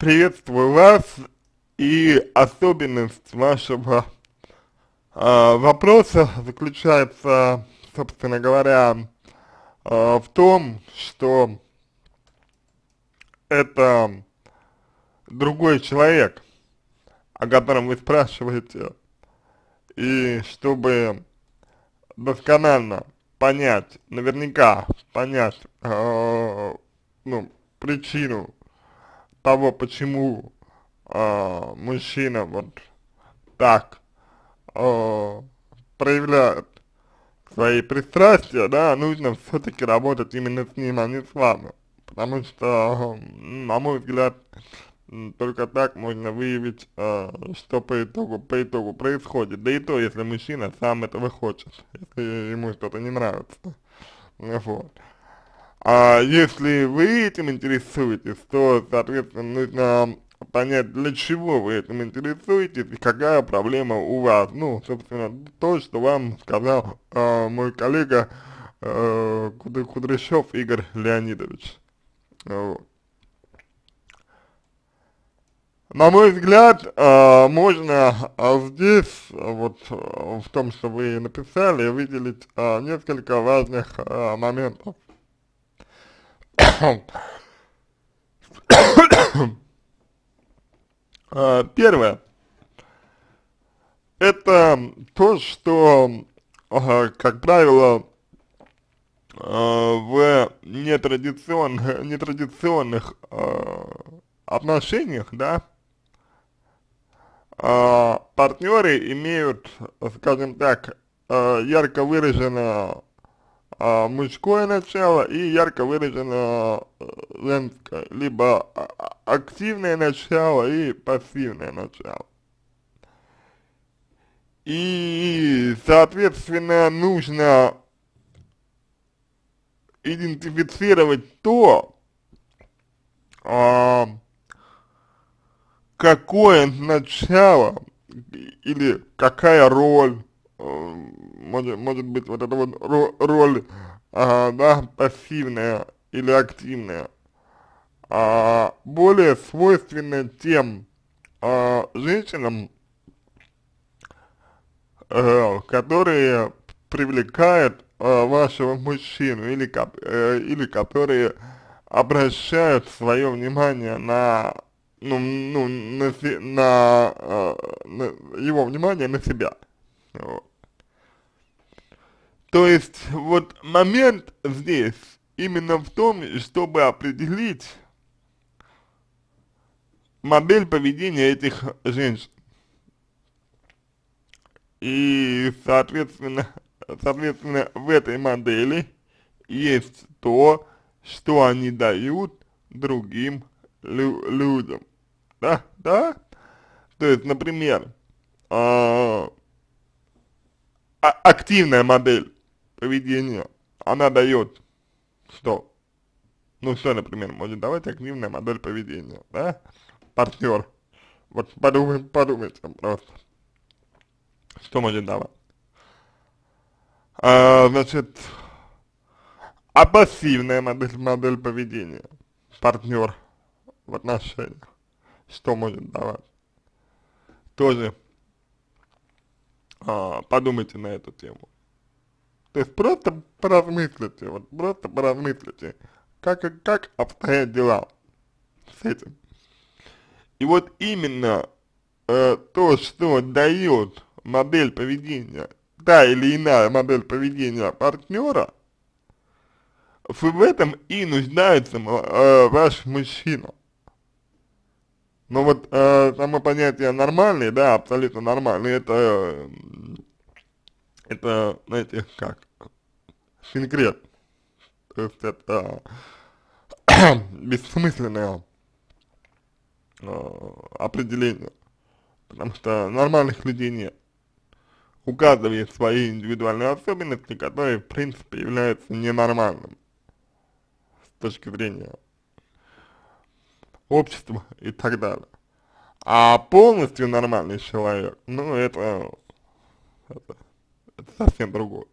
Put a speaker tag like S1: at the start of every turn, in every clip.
S1: Приветствую вас и особенность вашего э, вопроса заключается, собственно говоря, э, в том, что это другой человек, о котором вы спрашиваете, и чтобы досконально понять, наверняка понять э, ну, причину того, почему э, мужчина вот так э, проявляет свои пристрастия, да, нужно все-таки работать именно с ним, а не с вами. Потому что, на мой взгляд, только так можно выявить, э, что по итогу, по итогу происходит. Да и то, если мужчина сам этого хочет, если ему что-то не нравится. Вот. А если вы этим интересуетесь, то, соответственно, нужно понять, для чего вы этим интересуетесь и какая проблема у вас. Ну, собственно, то, что вам сказал э, мой коллега э, Кудрящев Игорь Леонидович. Вот. На мой взгляд, э, можно э, здесь, вот э, в том, что вы написали, выделить несколько важных моментов. А, первое. Это то, что, как правило, а, в нетрадиционных, нетрадиционных отношениях, да, а, партнеры имеют, скажем так, ярко выраженное а, мужское начало и ярко выражено э, женское, либо а, а, активное начало и пассивное начало. И, соответственно, нужно идентифицировать то, какое начало или какая роль э, может, может быть вот эта вот роль, а, да, пассивная или активная, а, более свойственна тем а, женщинам, а, которые привлекают а, вашего мужчину или, а, или которые обращают свое внимание на ну, ну, на, на, на его внимание на себя. Вот. То есть вот момент здесь именно в том, чтобы определить модель поведения этих женщин. И, соответственно, соответственно, в этой модели есть то, что они дают другим лю людям. Да, да? То есть, например, э активная модель поведения, она дает что? Ну, что, например, может давать активная модель поведения, да? Партнер. Вот подумай, подумайте просто. Что может давать? А, значит, а пассивная модель, модель поведения, партнер в отношениях, что может давать? Тоже а, подумайте на эту тему. То есть просто поразмыслите, вот просто поразмыслите, как, как обстоят дела с этим. И вот именно э, то, что дает модель поведения, та или иная модель поведения партнера, в этом и нуждается э, ваш мужчина. Но ну вот э, само понятие нормальный, да, абсолютно нормальный, это это, знаете, как, секрет. То есть это э, бессмысленное э, определение, потому что нормальных людей нет. указывая свои индивидуальные особенности, которые, в принципе, являются ненормальным с точки зрения общества и так далее. А полностью нормальный человек, ну, это, это совсем другое.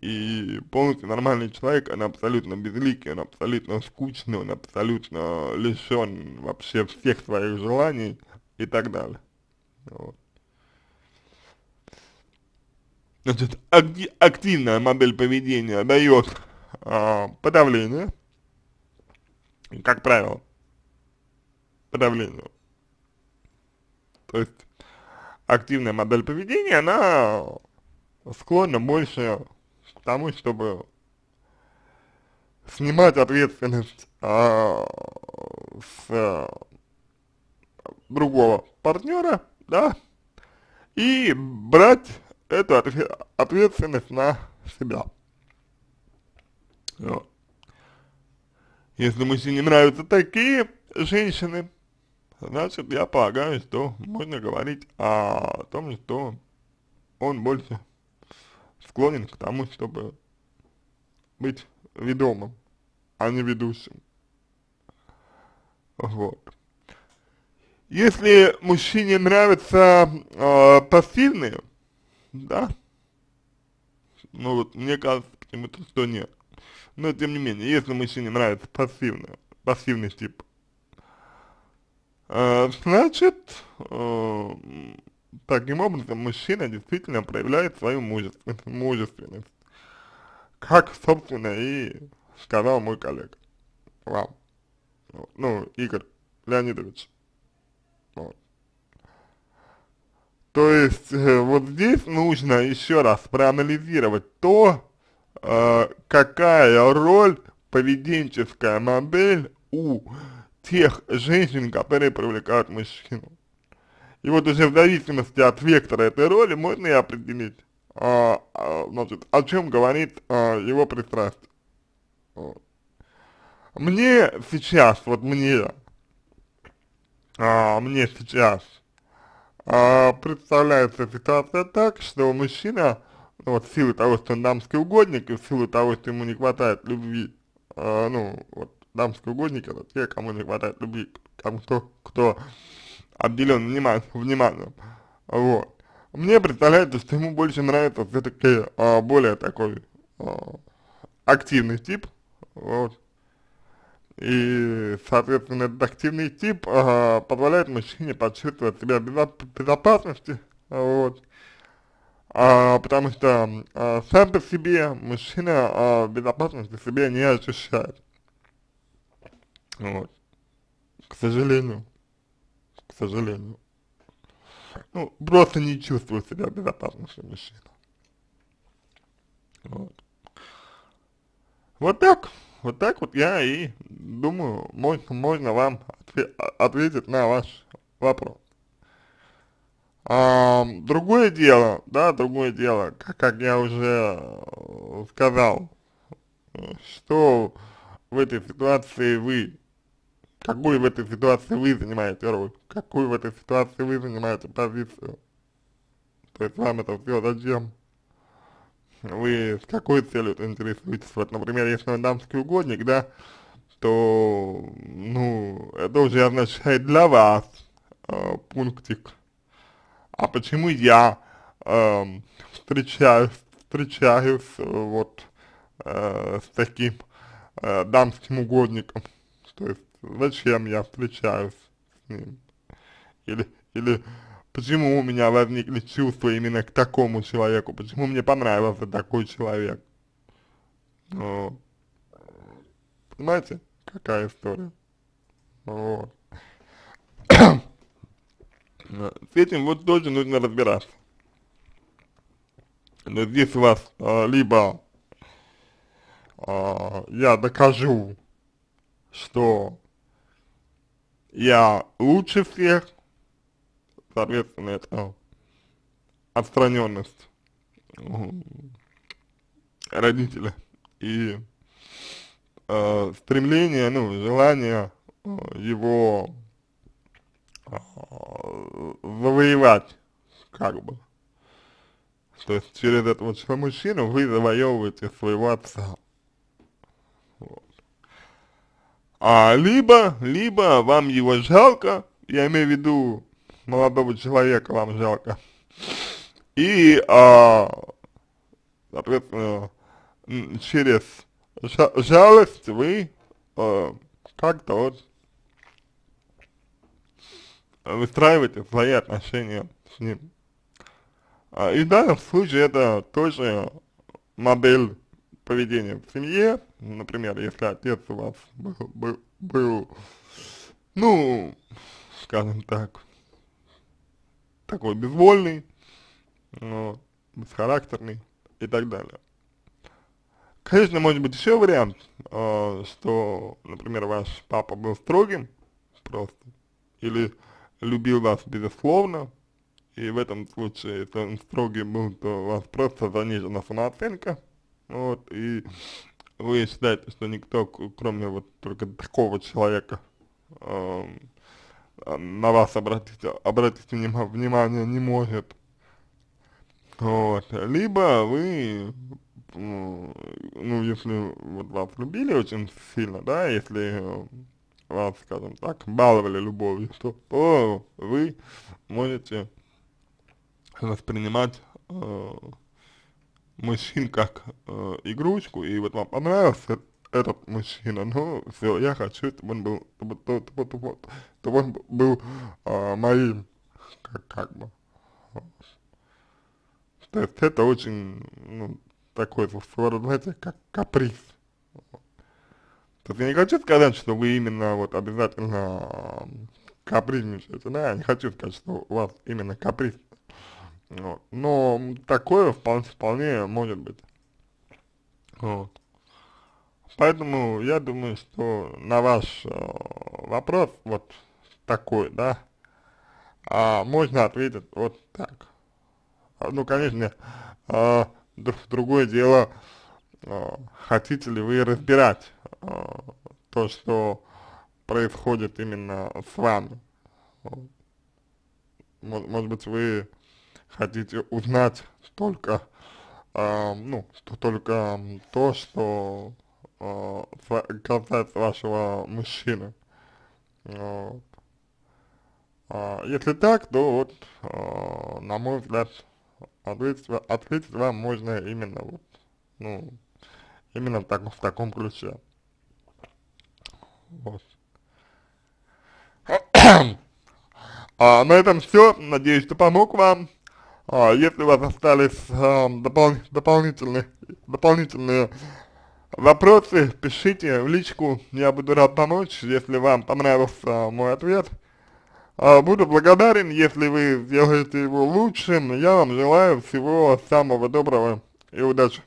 S1: И полностью нормальный человек, он абсолютно безликий, он абсолютно скучный, он абсолютно лишен вообще всех своих желаний и так далее. Вот. Значит, акти активная модель поведения дает а, подавление, как правило, подавление. То есть активная модель поведения, она склонна больше к тому, чтобы снимать ответственность а, с а, другого партнера, да, и брать эту ответственность на себя. Вот. Если мужчине нравятся такие женщины, значит, я полагаю, что можно говорить о том, что он больше склонен к тому, чтобы быть ведомым, а не ведущим. Вот. Если мужчине нравятся э, а, пассивные, да, ну вот мне кажется почему-то, что нет. Но тем не менее, если мужчине нравится пассивный, пассивный тип, э, значит, э, Таким образом, мужчина действительно проявляет свою мужественность, мужественность как, собственно, и сказал мой коллега вам, ну, Игорь Леонидович. Вот. То есть, э, вот здесь нужно еще раз проанализировать то, э, какая роль поведенческая модель у тех женщин, которые привлекают мужчину. И вот уже в зависимости от вектора этой роли можно и определить, а, а, значит, о чем говорит а, его пристрастие. Вот. Мне сейчас, вот мне, а, мне сейчас а, представляется ситуация так, что мужчина, ну, вот в силу того, что он дамский угодник, и в силу того, что ему не хватает любви, а, ну, вот дамский угодник это те, кому не хватает любви, кому кто, кто обделен вниманием, вниманием. Вот. Мне представляется, что ему больше нравится все-таки а, более такой а, активный тип, вот. И, соответственно, этот активный тип а, позволяет мужчине почувствовать себя в безопасности, вот. А, потому что а, сам по себе мужчина а, безопасности себя не ощущает. Вот. К сожалению сожалению. Ну, просто не чувствую себя безопасностью мужчина. Вот. вот так, вот так вот я и думаю, можно, можно вам а, ответить на ваш вопрос. А, другое дело, да, другое дело, как, как я уже э, сказал, э, что в этой ситуации вы Какую в этой ситуации вы занимаете роль? Какую в этой ситуации вы занимаете позицию? То есть вам это все зачем? Вы с какой целью это интересуетесь? Вот, например, если он дамский угодник, да, то, ну, это уже означает для вас э, пунктик. А почему я э, эм, встречаюсь, встречаюсь э, вот э, с таким э, дамским угодником? То есть зачем я встречаюсь с ним, или, или почему у меня возникли чувства именно к такому человеку, почему мне понравился такой человек. Ну, понимаете, какая история? Вот. С этим вот тоже нужно разбираться. Но здесь у вас а, либо а, я докажу, что я лучше всех, соответственно, это отстраненность родителя и э, стремление, ну, желание э, его э, завоевать, как бы. То есть через этого мужчину вы завоевываете своего отца. А либо, либо вам его жалко, я имею в виду молодого человека вам жалко, и, а, соответственно, через жалость вы а, как-то вот выстраиваете свои отношения с ним. А, и в данном случае это тоже модель поведения в семье, Например, если отец у вас был, был, был ну, скажем так, такой безвольный, но ну, бесхарактерный и так далее. Конечно, может быть еще вариант, э, что, например, ваш папа был строгим просто, или любил вас безусловно, и в этом случае, если он строгий был, то у вас просто занижена самооценка, вот, и вы считаете, что никто, кроме вот только такого человека, э, на вас обратить, обратить внимание, внимание не может. Вот. Либо вы, ну, ну, если вот вас любили очень сильно, да, если вас, скажем так, баловали любовью, то, то вы можете воспринимать э, мужчин как э, игрушку, и вот вам понравился этот мужчина, ну, все, я хочу, чтобы он был, чтобы, чтобы, чтобы, чтобы он был э, моим, как, как бы. То есть это очень, ну, такой, знаете, как каприз. То есть я не хочу сказать, что вы именно вот обязательно э, капризничаете, да, я не хочу сказать, что у вас именно каприз вот. Но такое вполне, вполне может быть. Вот. Поэтому я думаю, что на ваш э, вопрос вот такой, да, а, можно ответить вот так. Ну, конечно, э, другое дело, э, хотите ли вы разбирать э, то, что происходит именно с вами. Может, может быть, вы хотите узнать а, ну, только, э, ну, что только то, что э, касается вашего мужчины. Вот. А, если так, то вот, э, на мой взгляд, ответить, ответить вам можно именно вот, ну, именно в, так, в таком ключе. Вот. а, на этом все. Надеюсь, что помог вам. А, если у вас остались а, допол дополнительные, дополнительные вопросы, пишите в личку, я буду рад помочь, если вам понравился мой ответ. А, буду благодарен, если вы сделаете его лучшим, я вам желаю всего самого доброго и удачи.